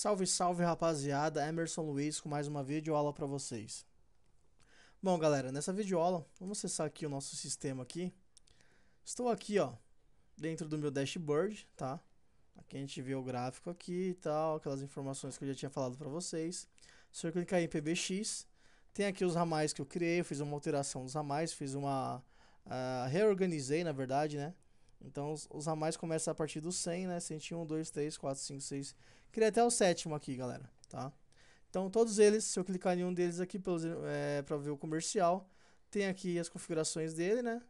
Salve, salve rapaziada, Emerson Luiz com mais uma videoaula para vocês. Bom galera, nessa videoaula, vamos acessar aqui o nosso sistema aqui. Estou aqui ó, dentro do meu dashboard, tá? Aqui a gente vê o gráfico aqui e tal, aquelas informações que eu já tinha falado para vocês. Se eu clicar em PBX, tem aqui os ramais que eu criei, eu fiz uma alteração dos ramais, fiz uma... Uh, reorganizei na verdade, né? Então os, os a mais começam a partir do 100, né? 101, 2, 3, 4, 5, 6. Queria até o sétimo aqui, galera, tá? Então todos eles, se eu clicar em um deles aqui pelos, é, eh, para ver o comercial, tem aqui as configurações dele, né?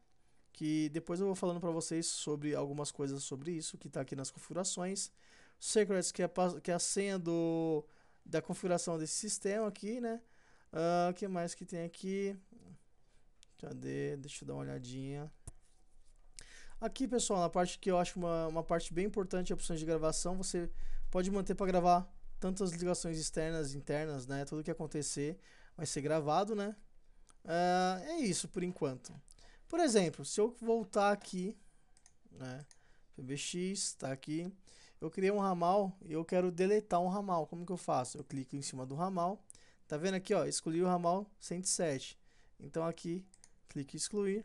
Que depois eu vou falando para vocês sobre algumas coisas sobre isso, que está aqui nas configurações. Secrets, que é, que é a senha do, da configuração desse sistema aqui, né? O uh, ah, que mais que tem aqui? Cadê? Deixa eu dar uma olhadinha. Aqui, pessoal, na parte que eu acho uma, uma parte bem importante, opções de gravação, você pode manter para gravar tantas ligações externas, internas, né? Tudo que acontecer vai ser gravado, né? Uh, é isso por enquanto. Por exemplo, se eu voltar aqui, né? PBX está aqui. Eu criei um ramal e eu quero deletar um ramal. Como que eu faço? Eu clico em cima do ramal. Tá vendo aqui, ó? Escolhi o ramal 107. Então aqui, clique em excluir.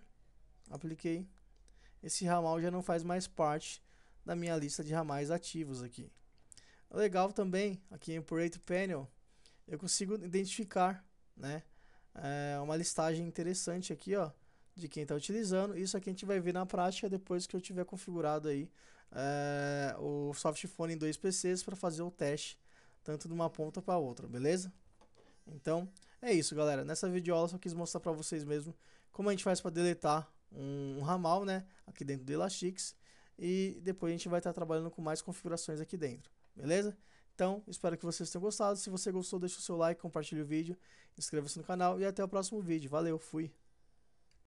Apliquei esse ramal já não faz mais parte da minha lista de ramais ativos aqui. Legal também, aqui em Operate Panel, eu consigo identificar, né? É uma listagem interessante aqui, ó, de quem está utilizando. Isso aqui a gente vai ver na prática depois que eu tiver configurado aí é, o softphone em dois PCs para fazer o teste, tanto de uma ponta para outra, beleza? Então, é isso, galera. Nessa videoaula só quis mostrar para vocês mesmo como a gente faz para deletar um, um ramal, né? Aqui dentro do Elastix. E depois a gente vai estar trabalhando com mais configurações aqui dentro, beleza? Então, espero que vocês tenham gostado. Se você gostou, deixa o seu like, compartilhe o vídeo, inscreva-se no canal e até o próximo vídeo. Valeu, fui!